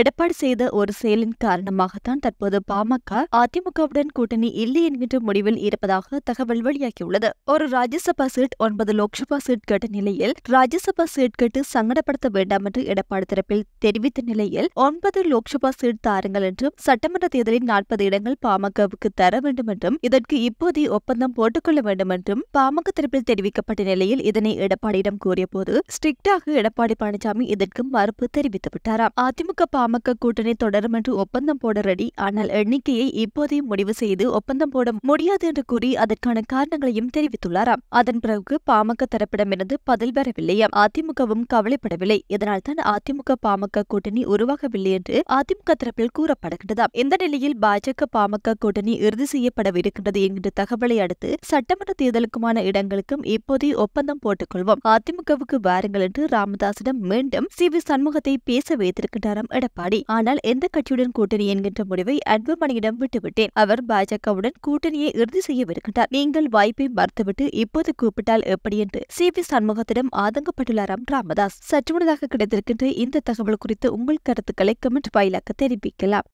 எடப்பாடி செய்த ஒரு செயலின் காரணமாகத்தான் தற்போது பாமக அதிமுகவுடன் கூட்டணி இல்லை என்கின்ற முடிவில் இருப்பதாக தகவல் வெளியாகியுள்ளது ஒரு ராஜ்யசபா சீட் ஒன்பது லோக்சபா சீட் கேட்ட நிலையில் ராஜ்யசபா சீட் கேட்டு சங்கடப்படுத்த வேண்டாம் என்று எடப்பாடி தரப்பில் தெரிவித்த நிலையில் ஒன்பது லோக்சபா சீட் தாருங்கள் என்றும் சட்டமன்ற தேர்தலில் நாற்பது இடங்கள் பாமகவுக்கு தர வேண்டும் என்றும் இதற்கு இப்போதைய ஒப்பந்தம் போட்டுக்கொள்ள வேண்டும் என்றும் பாமக தரப்பில் தெரிவிக்கப்பட்ட நிலையில் இதனை எடப்பாடியிடம் கூறியபோது ஸ்ட்ரிக்டாக எடப்பாடி பழனிசாமி இதற்கு மறுப்பு தெரிவித்து விட்டாராம் அதிமுக பாமக கூட்டணி தொடரும் என்று ஒப்பந்தம் போட ரெடி ஆனால் எண்ணிக்கையை இப்போதே முடிவு செய்து ஒப்பந்தம் போட முடியாது என்று கூறி அதற்கான காரணங்களையும் தெரிவித்துள்ளாராம் அதன் பிறகு பாமக தரப்பிடமிருந்து பதில் பெறவில்லையாம் அதிமுகவும் கவலைப்படவில்லை இதனால்தான் அதிமுக பாமக கூட்டணி உருவாகவில்லை என்று அதிமுக தரப்பில் கூறப்படுகின்றதாம் இந்த நிலையில் பாஜக பாமக கூட்டணி இறுதி செய்யப்படவிருக்கின்றது என்கின்ற தகவலை அடுத்து சட்டமன்ற தேர்தலுக்குமான இடங்களுக்கும் இப்போதே ஒப்பந்தம் போட்டுக்கொள்வோம் அதிமுகவுக்கு வாருங்கள் என்று ராமதாசிடம் மீண்டும் சி வி சண்முகத்தை பேச வைத்திருக்கின்றாராம் எடப்பாடி எடப்பாடி ஆனால் எந்த கட்சியுடன் கூட்டணி என்கின்ற முடிவை அன்புமணியிடம் விட்டுவிட்டேன் அவர் பாஜகவுடன் கூட்டணியை இறுதி செய்யவிருக்கின்றார் நீங்கள் வாய்ப்பை மறுத்துவிட்டு இப்போது கூப்பிட்டால் எப்படி என்று சி வி சண்முகத்திடம் ஆதங்கப்பட்டுள்ளாராம் ராமதாஸ் சற்று முன்னதாக கிடைத்திருக்கின்ற இந்த தகவல் குறித்து உங்கள் கருத்துக்களை கமெண்ட் வாயிலாக தெரிவிக்கலாம்